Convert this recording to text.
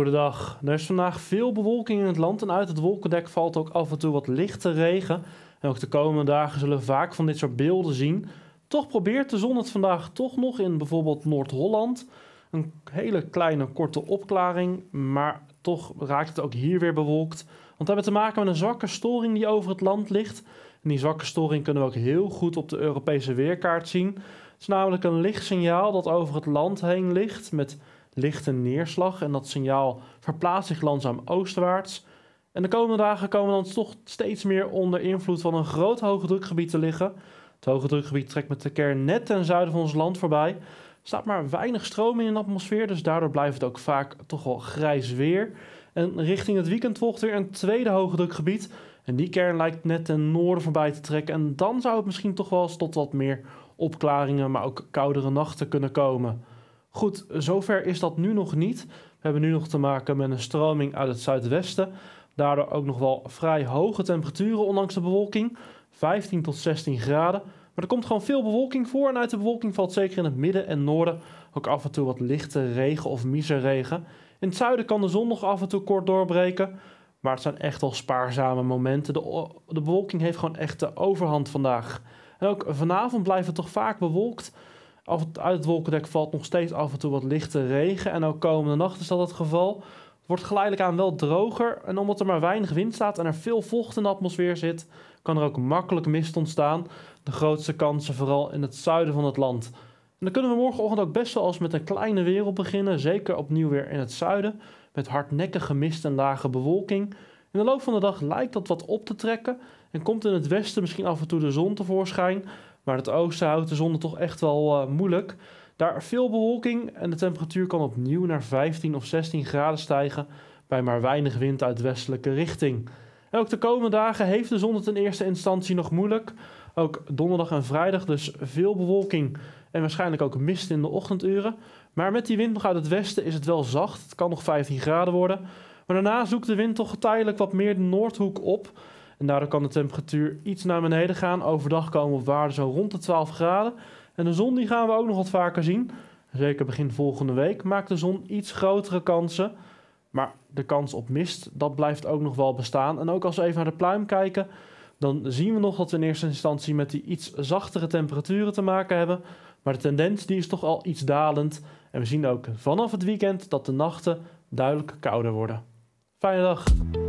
Goedendag. Er is vandaag veel bewolking in het land en uit het wolkendek valt ook af en toe wat lichte regen. En ook de komende dagen zullen we vaak van dit soort beelden zien. Toch probeert de zon het vandaag toch nog in bijvoorbeeld Noord-Holland. Een hele kleine korte opklaring, maar toch raakt het ook hier weer bewolkt. Want we hebben te maken met een zwakke storing die over het land ligt. En die zwakke storing kunnen we ook heel goed op de Europese weerkaart zien. Het is namelijk een licht signaal dat over het land heen ligt met lichte neerslag. En dat signaal verplaatst zich langzaam oostwaarts. En de komende dagen komen dan toch steeds meer onder invloed van een groot hoge drukgebied te liggen. Het hoge drukgebied trekt met de kern net ten zuiden van ons land voorbij. Er staat maar weinig stroom in de atmosfeer, dus daardoor blijft het ook vaak toch wel grijs weer. En richting het weekend volgt weer een tweede hoge drukgebied. En die kern lijkt net ten noorden voorbij te trekken. En dan zou het misschien toch wel eens tot wat meer opklaringen, maar ook koudere nachten kunnen komen. Goed, zover is dat nu nog niet. We hebben nu nog te maken met een stroming uit het zuidwesten. Daardoor ook nog wel vrij hoge temperaturen, ondanks de bewolking. 15 tot 16 graden. Maar er komt gewoon veel bewolking voor. En uit de bewolking valt zeker in het midden en noorden ook af en toe wat lichte regen of miserregen. In het zuiden kan de zon nog af en toe kort doorbreken. Maar het zijn echt wel spaarzame momenten. De, de bewolking heeft gewoon echt de overhand vandaag. En ook vanavond blijft het toch vaak bewolkt. Af het, uit het wolkendek valt nog steeds af en toe wat lichte regen. En ook komende nacht is dat het geval. Wordt geleidelijk aan wel droger. En omdat er maar weinig wind staat en er veel vocht in de atmosfeer zit, kan er ook makkelijk mist ontstaan. De grootste kansen vooral in het zuiden van het land. En dan kunnen we morgenochtend ook best wel als met een kleine wereld beginnen. Zeker opnieuw weer in het zuiden. Met hardnekkige mist en lage bewolking. In de loop van de dag lijkt dat wat op te trekken en komt in het westen misschien af en toe de zon tevoorschijn. Maar het oosten houdt de zon toch echt wel eh, moeilijk. Daar veel bewolking en de temperatuur kan opnieuw naar 15 of 16 graden stijgen bij maar weinig wind uit westelijke richting. ook de komende dagen heeft de zon het in eerste instantie nog moeilijk. Ook donderdag en vrijdag dus veel bewolking en waarschijnlijk ook mist in de ochtenduren. Maar met die wind nog uit het westen is het wel zacht. Het kan nog 15 graden worden. Maar daarna zoekt de wind toch tijdelijk wat meer de noordhoek op. En daardoor kan de temperatuur iets naar beneden gaan. Overdag komen we op waarde zo rond de 12 graden. En de zon die gaan we ook nog wat vaker zien. Zeker begin volgende week maakt de zon iets grotere kansen. Maar de kans op mist, dat blijft ook nog wel bestaan. En ook als we even naar de pluim kijken, dan zien we nog dat we in eerste instantie met die iets zachtere temperaturen te maken hebben. Maar de tendens die is toch al iets dalend. En we zien ook vanaf het weekend dat de nachten duidelijk kouder worden. Fijne dag!